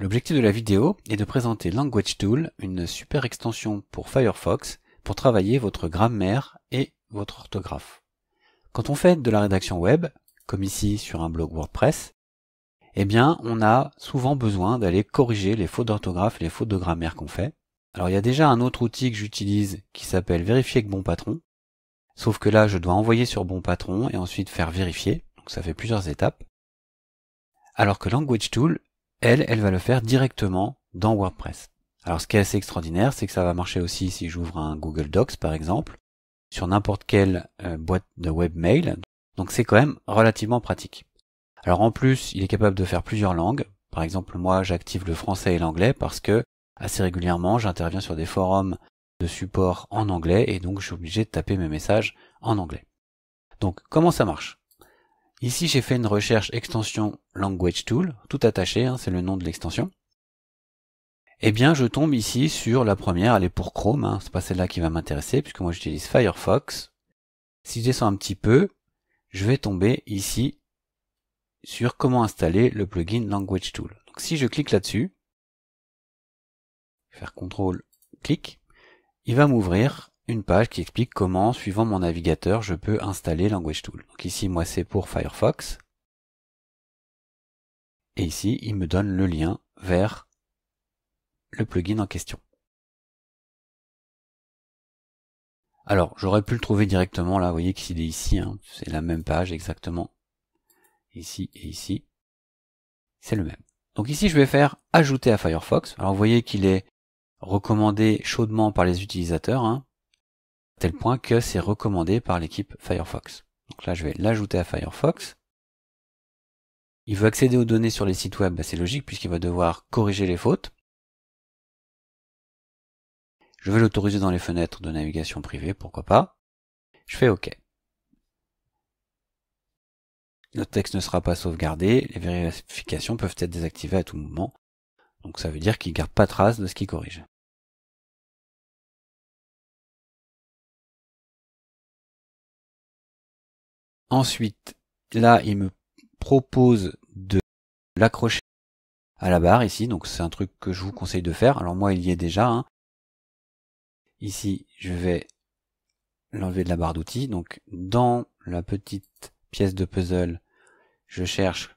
L'objectif de la vidéo est de présenter Tool, une super extension pour Firefox, pour travailler votre grammaire et votre orthographe. Quand on fait de la rédaction web, comme ici sur un blog WordPress, eh bien, on a souvent besoin d'aller corriger les fautes d'orthographe et les fautes de grammaire qu'on fait. Alors, il y a déjà un autre outil que j'utilise qui s'appelle Vérifier avec Bon Patron. Sauf que là, je dois envoyer sur Bon Patron et ensuite faire vérifier. Donc, ça fait plusieurs étapes. Alors que LanguageTool, elle, elle va le faire directement dans WordPress. Alors ce qui est assez extraordinaire, c'est que ça va marcher aussi si j'ouvre un Google Docs par exemple, sur n'importe quelle euh, boîte de webmail. Donc c'est quand même relativement pratique. Alors en plus, il est capable de faire plusieurs langues. Par exemple, moi j'active le français et l'anglais parce que assez régulièrement j'interviens sur des forums de support en anglais et donc je suis obligé de taper mes messages en anglais. Donc comment ça marche Ici, j'ai fait une recherche extension language tool, tout attaché, hein, c'est le nom de l'extension. Eh bien, je tombe ici sur la première, elle est pour Chrome, hein, c'est pas celle-là qui va m'intéresser, puisque moi j'utilise Firefox. Si je descends un petit peu, je vais tomber ici sur comment installer le plugin Language Tool. Donc si je clique là-dessus, faire CTRL, clic, il va m'ouvrir une page qui explique comment, suivant mon navigateur, je peux installer LanguageTool. Donc ici, moi, c'est pour Firefox. Et ici, il me donne le lien vers le plugin en question. Alors, j'aurais pu le trouver directement là, vous voyez qu'il est ici, hein. c'est la même page exactement. Ici et ici, c'est le même. Donc ici, je vais faire ajouter à Firefox. Alors, vous voyez qu'il est recommandé chaudement par les utilisateurs, hein tel point que c'est recommandé par l'équipe Firefox. Donc là, je vais l'ajouter à Firefox. Il veut accéder aux données sur les sites web, bah, c'est logique puisqu'il va devoir corriger les fautes. Je vais l'autoriser dans les fenêtres de navigation privée, pourquoi pas. Je fais OK. Le texte ne sera pas sauvegardé, les vérifications peuvent être désactivées à tout moment. Donc ça veut dire qu'il ne garde pas trace de ce qu'il corrige. Ensuite, là, il me propose de l'accrocher à la barre ici. Donc c'est un truc que je vous conseille de faire. Alors moi, il y est déjà. Hein. Ici, je vais l'enlever de la barre d'outils. Donc dans la petite pièce de puzzle, je cherche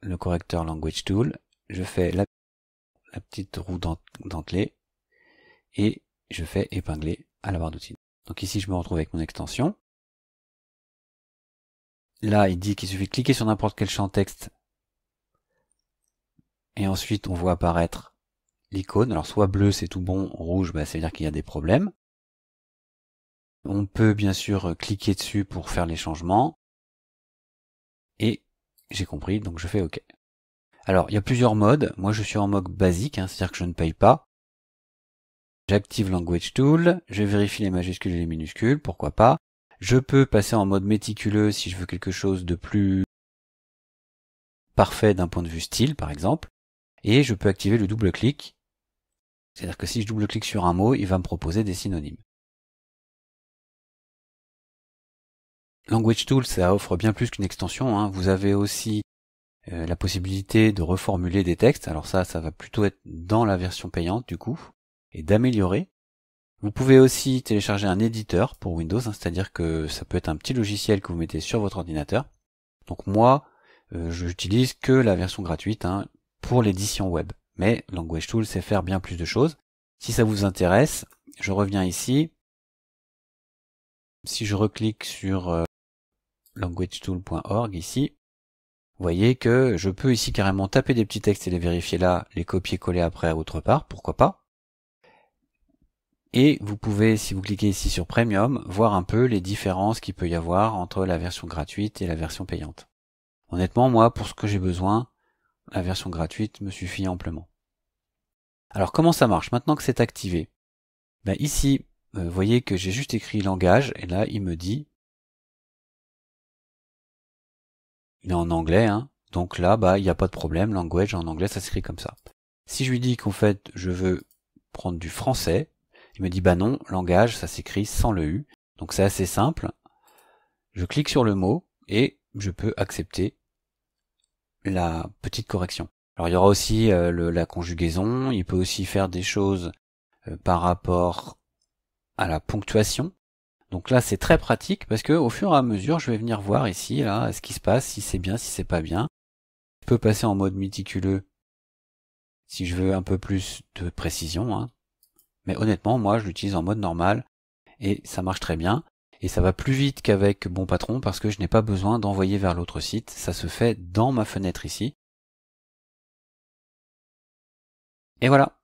le correcteur Language Tool. Je fais la, petite roue dentelée et je fais épingler à la barre d'outils. Donc ici, je me retrouve avec mon extension. Là, il dit qu'il suffit de cliquer sur n'importe quel champ texte. Et ensuite, on voit apparaître l'icône. Alors, soit bleu, c'est tout bon, rouge, bah, ça veut dire qu'il y a des problèmes. On peut bien sûr cliquer dessus pour faire les changements. Et j'ai compris, donc je fais OK. Alors, il y a plusieurs modes. Moi, je suis en mode basique, hein, c'est-à-dire que je ne paye pas. J'active Language Tool, je vérifie les majuscules et les minuscules, pourquoi pas. Je peux passer en mode méticuleux si je veux quelque chose de plus parfait d'un point de vue style, par exemple. Et je peux activer le double-clic. C'est-à-dire que si je double-clique sur un mot, il va me proposer des synonymes. Language Tools ça offre bien plus qu'une extension. Hein. Vous avez aussi euh, la possibilité de reformuler des textes. Alors ça, ça va plutôt être dans la version payante du coup, et d'améliorer vous pouvez aussi télécharger un éditeur pour Windows, hein, c'est-à-dire que ça peut être un petit logiciel que vous mettez sur votre ordinateur. Donc moi, euh, je j'utilise que la version gratuite hein, pour l'édition web. Mais LanguageTool sait faire bien plus de choses. Si ça vous intéresse, je reviens ici. Si je reclique sur euh, languagetool.org ici, vous voyez que je peux ici carrément taper des petits textes et les vérifier là, les copier-coller après autre part, pourquoi pas. Et vous pouvez, si vous cliquez ici sur Premium, voir un peu les différences qu'il peut y avoir entre la version gratuite et la version payante. Honnêtement, moi, pour ce que j'ai besoin, la version gratuite me suffit amplement. Alors comment ça marche maintenant que c'est activé ben Ici, euh, vous voyez que j'ai juste écrit langage et là il me dit il est en anglais, hein. donc là bah il n'y a pas de problème, language en anglais ça s'écrit comme ça. Si je lui dis qu'en fait je veux prendre du français, il me dit bah non, langage, ça s'écrit sans le U. Donc c'est assez simple. Je clique sur le mot et je peux accepter la petite correction. Alors il y aura aussi euh, la conjugaison, il peut aussi faire des choses euh, par rapport à la ponctuation. Donc là c'est très pratique parce que au fur et à mesure je vais venir voir ici là ce qui se passe, si c'est bien, si c'est pas bien. Je peux passer en mode méticuleux si je veux un peu plus de précision. Hein. Mais honnêtement, moi, je l'utilise en mode normal et ça marche très bien. Et ça va plus vite qu'avec Bon Patron parce que je n'ai pas besoin d'envoyer vers l'autre site. Ça se fait dans ma fenêtre ici. Et voilà.